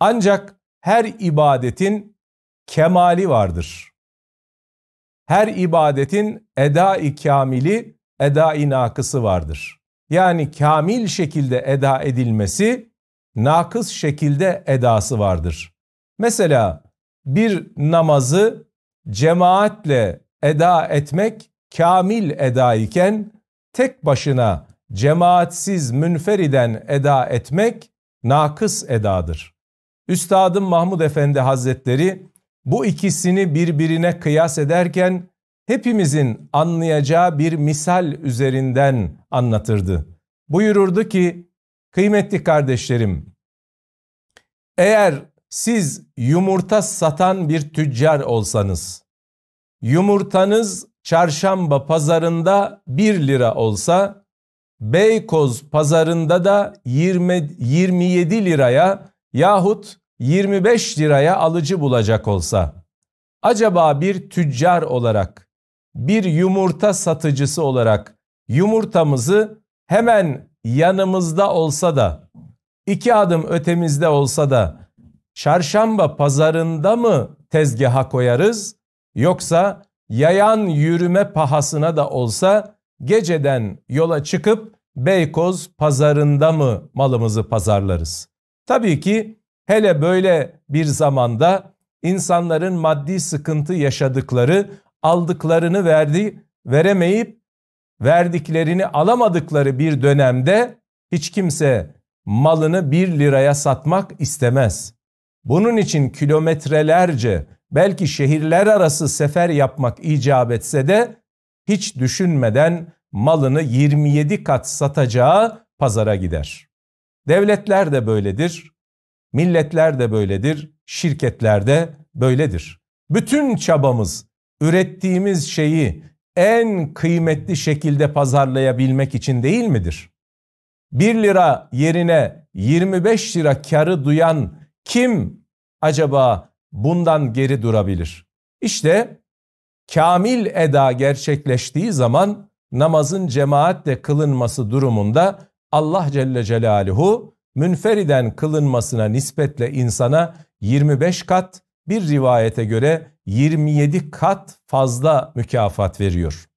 Ancak her ibadetin kemali vardır. Her ibadetin eda-i kamili, eda-i nakısı vardır. Yani kamil şekilde eda edilmesi, nakıs şekilde edası vardır. Mesela bir namazı cemaatle eda etmek kamil eda iken tek başına cemaatsiz münferiden eda etmek nakıs edadır. Üstadım Mahmud Efendi Hazretleri bu ikisini birbirine kıyas ederken hepimizin anlayacağı bir misal üzerinden anlatırdı. Buyururdu ki kıymetli kardeşlerim eğer siz yumurta satan bir tüccar olsanız yumurtanız çarşamba pazarında 1 lira olsa Beykoz pazarında da 20, 27 liraya yahut 25 liraya alıcı bulacak olsa acaba bir tüccar olarak bir yumurta satıcısı olarak yumurtamızı hemen yanımızda olsa da iki adım ötemizde olsa da çarşamba pazarında mı tezgaha koyarız yoksa yayan yürüme pahasına da olsa geceden yola çıkıp Beykoz pazarında mı malımızı pazarlarız? Tabii ki hele böyle bir zamanda insanların maddi sıkıntı yaşadıkları, aldıklarını verdi, veremeyip verdiklerini alamadıkları bir dönemde hiç kimse malını bir liraya satmak istemez. Bunun için kilometrelerce belki şehirler arası sefer yapmak icap etse de hiç düşünmeden malını 27 kat satacağı pazara gider.'' Devletler de böyledir, milletler de böyledir, şirketler de böyledir. Bütün çabamız ürettiğimiz şeyi en kıymetli şekilde pazarlayabilmek için değil midir? 1 lira yerine 25 lira karı duyan kim acaba bundan geri durabilir? İşte kamil eda gerçekleştiği zaman namazın cemaatle kılınması durumunda Allah Celle Celaluhu münferiden kılınmasına nispetle insana 25 kat, bir rivayete göre 27 kat fazla mükafat veriyor.